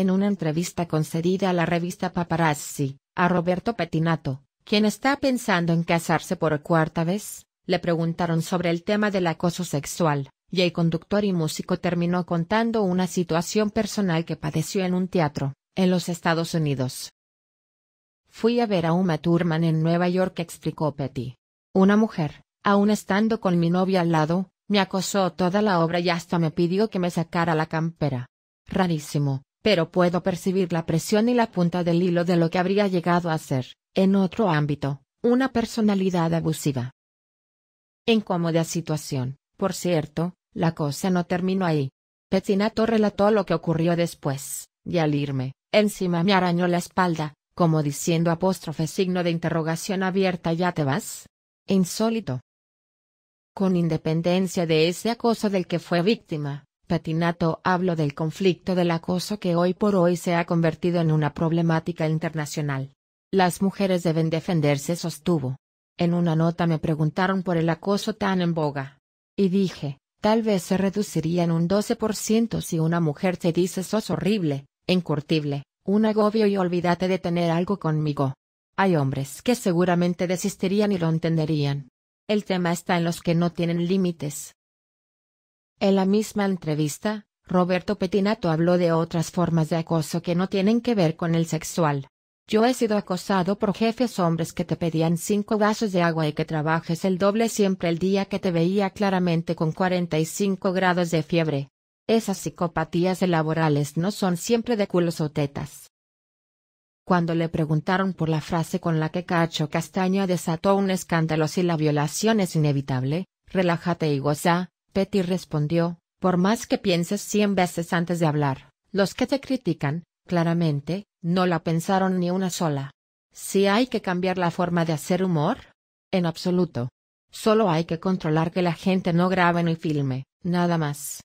en una entrevista concedida a la revista Paparazzi, a Roberto Petinato, quien está pensando en casarse por cuarta vez, le preguntaron sobre el tema del acoso sexual, y el conductor y músico terminó contando una situación personal que padeció en un teatro, en los Estados Unidos. Fui a ver a Uma Thurman en Nueva York, explicó Petty. Una mujer, aún estando con mi novia al lado, me acosó toda la obra y hasta me pidió que me sacara la campera. Rarísimo, pero puedo percibir la presión y la punta del hilo de lo que habría llegado a ser, en otro ámbito, una personalidad abusiva. Incómoda situación, por cierto, la cosa no terminó ahí. Pettinato relató lo que ocurrió después, y al irme, encima me arañó la espalda, como diciendo apóstrofe signo de interrogación abierta ya te vas. Insólito. Con independencia de ese acoso del que fue víctima, Patinato hablo del conflicto del acoso que hoy por hoy se ha convertido en una problemática internacional. Las mujeres deben defenderse sostuvo. En una nota me preguntaron por el acoso tan en boga. Y dije, tal vez se reduciría en un 12% si una mujer te dice sos horrible, incurtible, un agobio y olvídate de tener algo conmigo. Hay hombres que seguramente desistirían y lo entenderían. El tema está en los que no tienen límites. En la misma entrevista, Roberto Petinato habló de otras formas de acoso que no tienen que ver con el sexual. Yo he sido acosado por jefes hombres que te pedían cinco vasos de agua y que trabajes el doble siempre el día que te veía claramente con 45 grados de fiebre. Esas psicopatías laborales no son siempre de culos o tetas. Cuando le preguntaron por la frase con la que Cacho Castaño desató un escándalo si la violación es inevitable, relájate y goza, Petty respondió, por más que pienses cien veces antes de hablar, los que te critican, claramente, no la pensaron ni una sola. Si hay que cambiar la forma de hacer humor, en absoluto. Solo hay que controlar que la gente no grabe ni filme, nada más.